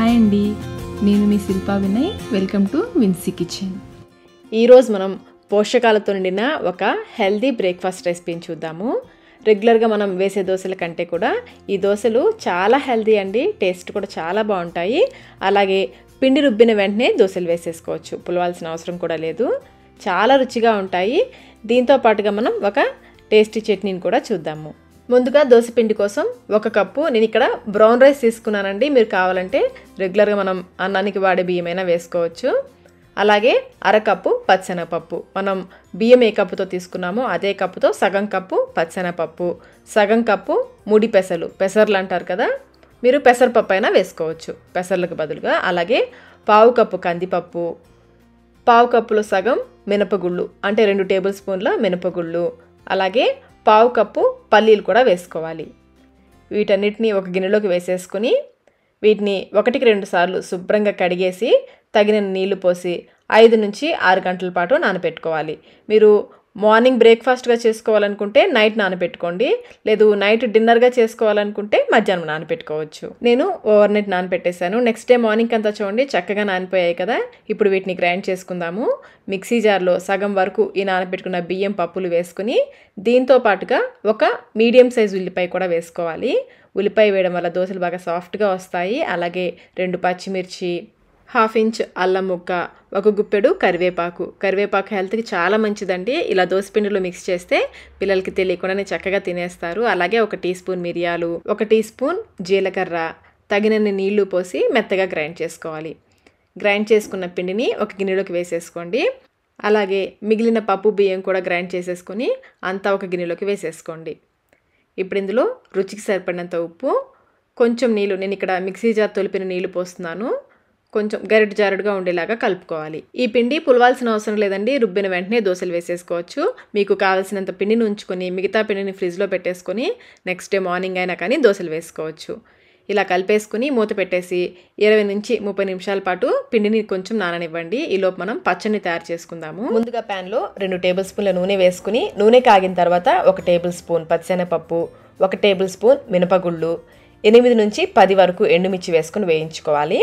hi అండి నేను మీ Shilpa Vinay welcome to Vincy kitchen ఈరోజు మనం పోషకాలతో నిండిన ఒక హెల్దీ బ్రేక్ఫాస్ట్ రెసిపీని చూద్దాము రెగ్యులర్గా మనం వేసే దోశల కంటే కూడా ఈ దోశలు చాలా హెల్దీ అండి టేస్ట్ కూడా చాలా బాగుంటాయి అలాగే పిండి రుబ్బిన వెంటనే దోశలు వేసేసుకోవచ్చు పులవాల్సిన అవసరం కూడా లేదు చాలా రుచిగా ఉంటాయి దీంతో పాటుగా మనం ఒక టేస్టీ చట్నీని కూడా చూద్దాము ముందుగా దోశపిండి కోసం ఒక కప్పు నేను ఇక్కడ బ్రౌన్ రైస్ తీసుకున్నానండి మీరు కావాలంటే రెగ్యులర్గా మనం అన్నానికి వాడే బియ్యమైనా వేసుకోవచ్చు అలాగే అరకప్పు పచ్చెనపప్పు మనం బియ్యం ఏ కప్పుతో తీసుకున్నామో అదే కప్పుతో సగం కప్పు పచ్చెనపప్పు సగం కప్పు ముడి పెసలు పెసర్లు అంటారు కదా మీరు పెసరపప్పు అయినా వేసుకోవచ్చు పెసర్లకు బదులుగా అలాగే పావు కప్పు కందిపప్పు పావు కప్పులో సగం మినపగుళ్ళు అంటే రెండు టేబుల్ స్పూన్ల మినపగుళ్ళు అలాగే పావు కప్పు పల్లీలు కూడా వేసుకోవాలి వీటన్నిటిని ఒక గిన్నెలోకి వేసేసుకుని వీటిని ఒకటికి రెండు సార్లు శుభ్రంగా కడిగేసి తగిన నీళ్లు పోసి ఐదు నుంచి ఆరు గంటల పాటు నానపెట్టుకోవాలి మీరు మార్నింగ్ బ్రేక్ఫాస్ట్గా చేసుకోవాలనుకుంటే నైట్ నానబెట్టుకోండి లేదు నైట్ డిన్నర్గా చేసుకోవాలనుకుంటే మధ్యాహ్నం నానబెట్టుకోవచ్చు నేను ఓవర్ నైట్ నానబెట్టేశాను నెక్స్ట్ డే మార్నింగ్ అంతా చూడండి చక్కగా నానిపోయాయి కదా ఇప్పుడు వీటిని గ్రైండ్ చేసుకుందాము మిక్సీ జార్లో సగం వరకు ఈ నానబెట్టుకున్న బియ్యం పప్పులు వేసుకుని దీంతో పాటుగా ఒక మీడియం సైజు ఉల్లిపాయ కూడా వేసుకోవాలి ఉల్లిపాయ వేయడం వల్ల దోశలు బాగా సాఫ్ట్గా వస్తాయి అలాగే రెండు పచ్చిమిర్చి హాఫ్ ఇంచ్ అల్లం ముక్క ఒక గుప్పెడు కరివేపాకు కరివేపాకు హెల్త్కి చాలా మంచిదండి ఇలా దోసపిండిలో మిక్స్ చేస్తే పిల్లలకి తెలియకుండానే చక్కగా తినేస్తారు అలాగే ఒక టీ స్పూన్ మిరియాలు ఒక టీ స్పూన్ జీలకర్ర తగినన్ని నీళ్లు పోసి మెత్తగా గ్రైండ్ చేసుకోవాలి గ్రైండ్ చేసుకున్న పిండిని ఒక గిన్నెలోకి వేసేసుకోండి అలాగే మిగిలిన పప్పు బియ్యం కూడా గ్రైండ్ చేసేసుకొని అంతా ఒక గిన్నెలోకి వేసేసుకోండి ఇప్పుడు ఇందులో రుచికి సరిపడినంత ఉప్పు కొంచెం నీళ్ళు నేను ఇక్కడ మిక్సీ జార్ తొలిపిన నీళ్ళు పోస్తున్నాను కొంచెం గరిట జారుడుగా ఉండేలాగా కలుపుకోవాలి ఈ పిండి పులవాల్సిన అవసరం లేదండి రుబ్బిన వెంటనే దోశలు వేసేసుకోవచ్చు మీకు కావలసినంత పిండిని ఉంచుకొని మిగతా పిండిని ఫ్రిడ్జ్లో పెట్టేసుకొని నెక్స్ట్ డే మార్నింగ్ అయినా కానీ దోశలు వేసుకోవచ్చు ఇలా కలిపేసుకుని మూత పెట్టేసి ఇరవై నుంచి ముప్పై నిమిషాల పాటు పిండిని కొంచెం నాననివ్వండి ఈలోపు మనం పచ్చడిని తయారు చేసుకుందాము ముందుగా ప్యాన్లో రెండు టేబుల్ స్పూన్ల నూనె వేసుకుని నూనె కాగిన తర్వాత ఒక టేబుల్ స్పూన్ పచ్చనపప్పు ఒక టేబుల్ స్పూన్ మినపగుళ్ళు ఎనిమిది నుంచి పది వరకు ఎండుమిర్చి వేసుకుని వేయించుకోవాలి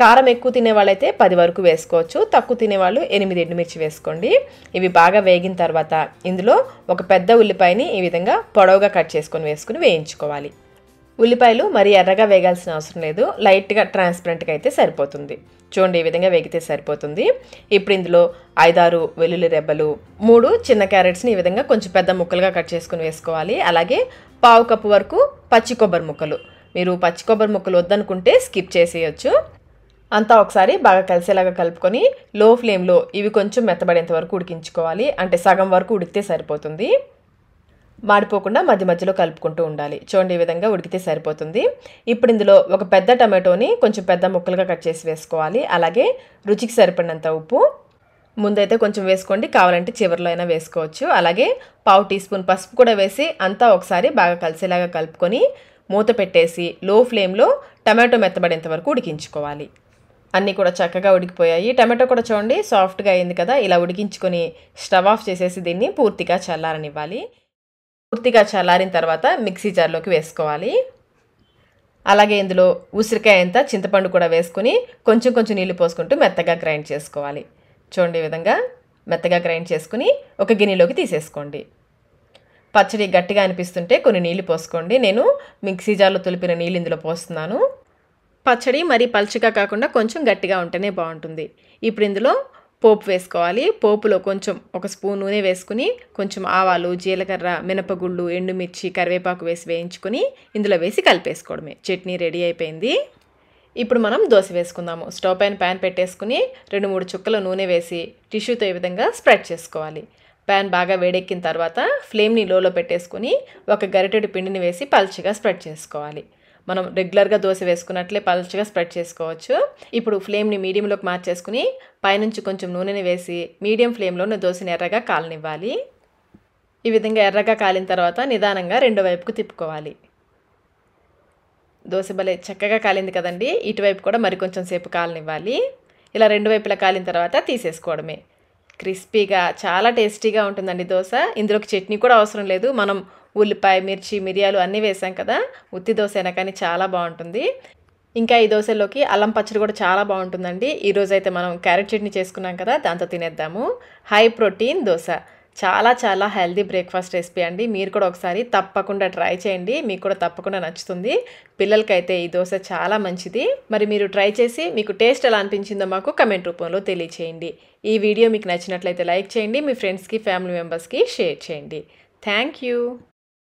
కారం ఎక్కువ తినే వాళ్ళైతే పది వరకు వేసుకోవచ్చు తక్కువ తినేవాళ్ళు ఎనిమిది ఎండుమిర్చి వేసుకోండి ఇవి బాగా వేగిన తర్వాత ఇందులో ఒక పెద్ద ఉల్లిపాయని ఈ విధంగా పొడవుగా కట్ చేసుకొని వేసుకుని వేయించుకోవాలి ఉల్లిపాయలు మరీ ఎర్రగా వేగాల్సిన అవసరం లేదు లైట్గా ట్రాన్స్పరెంట్గా అయితే సరిపోతుంది చూడండి ఈ విధంగా వేగితే సరిపోతుంది ఇప్పుడు ఇందులో ఐదారు వెల్లుల్లి రెబ్బలు మూడు చిన్న క్యారెట్స్ని ఈ విధంగా కొంచెం పెద్ద ముక్కలుగా కట్ చేసుకుని వేసుకోవాలి అలాగే పావు కప్పు వరకు పచ్చి కొబ్బరి ముక్కలు మీరు పచ్చి కొబ్బరి ముక్కలు వద్దనుకుంటే స్కిప్ చేసేయచ్చు అంతా ఒకసారి బాగా కలిసేలాగా కలుపుకొని లో ఫ్లేమ్లో ఇవి కొంచెం మెత్తబడేంత వరకు ఉడికించుకోవాలి అంటే సగం వరకు ఉడికితే సరిపోతుంది మాడిపోకుండా మధ్య మధ్యలో కలుపుకుంటూ ఉండాలి చూడండి ఈ విధంగా ఉడికితే సరిపోతుంది ఇప్పుడు ఇందులో ఒక పెద్ద టమాటోని కొంచెం పెద్ద ముక్కలుగా కట్ చేసి వేసుకోవాలి అలాగే రుచికి సరిపడినంత ఉప్పు ముందైతే కొంచెం వేసుకోండి కావాలంటే చివరిలో అయినా వేసుకోవచ్చు అలాగే పావు టీ స్పూన్ పసుపు కూడా వేసి అంతా ఒకసారి బాగా కలిసేలాగా కలుపుకొని మూత పెట్టేసి లో ఫ్లేమ్లో టమాటో మెత్తబడేంత వరకు ఉడికించుకోవాలి అన్నీ కూడా చక్కగా ఉడికిపోయాయి టమాటో కూడా చూడండి సాఫ్ట్గా అయింది కదా ఇలా ఉడికించుకొని స్టవ్ ఆఫ్ చేసేసి దీన్ని పూర్తిగా చల్లారనివ్వాలి పూర్తిగా చల్లారిన తర్వాత మిక్సీ జార్లోకి వేసుకోవాలి అలాగే ఇందులో ఉసిరికాయ అంతా చింతపండు కూడా వేసుకుని కొంచెం కొంచెం నీళ్ళు పోసుకుంటూ మెత్తగా గ్రైండ్ చేసుకోవాలి చూడండి విధంగా మెత్తగా గ్రైండ్ చేసుకుని ఒక గిన్నెలోకి తీసేసుకోండి పచ్చడి గట్టిగా అనిపిస్తుంటే కొన్ని నీళ్ళు పోసుకోండి నేను మిక్సీ జార్లో తొలిపిన నీళ్ళు ఇందులో పోస్తున్నాను పచ్చడి మరి పలుచగా కాకుండా కొంచెం గట్టిగా ఉంటేనే బాగుంటుంది ఇప్పుడు ఇందులో పోపు వేసుకోవాలి పోపులో కొంచెం ఒక స్పూన్ నూనె వేసుకుని కొంచెం ఆవాలు జీలకర్ర మినపగుళ్ళు ఎండుమిర్చి కరివేపాకు వేసి వేయించుకొని ఇందులో వేసి కలిపేసుకోవడమే చట్నీ రెడీ అయిపోయింది ఇప్పుడు మనం దోశ వేసుకుందాము స్టవ్ పైన ప్యాన్ పెట్టేసుకుని రెండు మూడు చుక్కల నూనె వేసి టిష్యూతో ఈ విధంగా స్ప్రెడ్ చేసుకోవాలి ప్యాన్ బాగా వేడెక్కిన తర్వాత ఫ్లేమ్ని లోలో పెట్టేసుకుని ఒక గరిటెడు పిండిని వేసి పలచగా స్ప్రెడ్ చేసుకోవాలి మనం రెగ్యులర్గా దోశ వేసుకున్నట్లే పలచగా స్ప్రెడ్ చేసుకోవచ్చు ఇప్పుడు ఫ్లేమ్ని మీడియంలోకి మార్చేసుకుని పైనుంచి కొంచెం నూనెని వేసి మీడియం ఫ్లేమ్లోనే దోశని ఎర్రగా కాలనివ్వాలి ఈ విధంగా ఎర్రగా కాలిన తర్వాత నిదానంగా రెండో వైపుకు తిప్పుకోవాలి దోశ భలే చక్కగా కాలింది కదండి ఇటువైపు కూడా మరి కొంచెం సేపు కాలనివ్వాలి ఇలా రెండు వైపులా కాలిన తర్వాత తీసేసుకోవడమే క్రిస్పీగా చాలా టేస్టీగా ఉంటుందండి దోశ ఇందులోకి చట్నీ కూడా అవసరం లేదు మనం ఉల్లిపాయ మిర్చి మిరియాలు అన్నీ వేసాం కదా ఉత్తి దోశ అయినా కానీ చాలా బాగుంటుంది ఇంకా ఈ దోశలోకి అల్లం పచ్చడి కూడా చాలా బాగుంటుందండి ఈరోజైతే మనం క్యారెట్ చట్నీ చేసుకున్నాం కదా దాంతో తినేద్దాము హై ప్రోటీన్ దోశ చాలా చాలా హెల్దీ బ్రేక్ఫాస్ట్ రెసిపీ అండి మీరు కూడా ఒకసారి తప్పకుండా ట్రై చేయండి మీకు కూడా తప్పకుండా నచ్చుతుంది పిల్లలకైతే ఈ దోశ చాలా మంచిది మరి మీరు ట్రై చేసి మీకు టేస్ట్ ఎలా అనిపించిందో మాకు కమెంట్ రూపంలో తెలియచేయండి ఈ వీడియో మీకు నచ్చినట్లయితే లైక్ చేయండి మీ ఫ్రెండ్స్కి ఫ్యామిలీ మెంబర్స్కి షేర్ చేయండి థ్యాంక్ యూ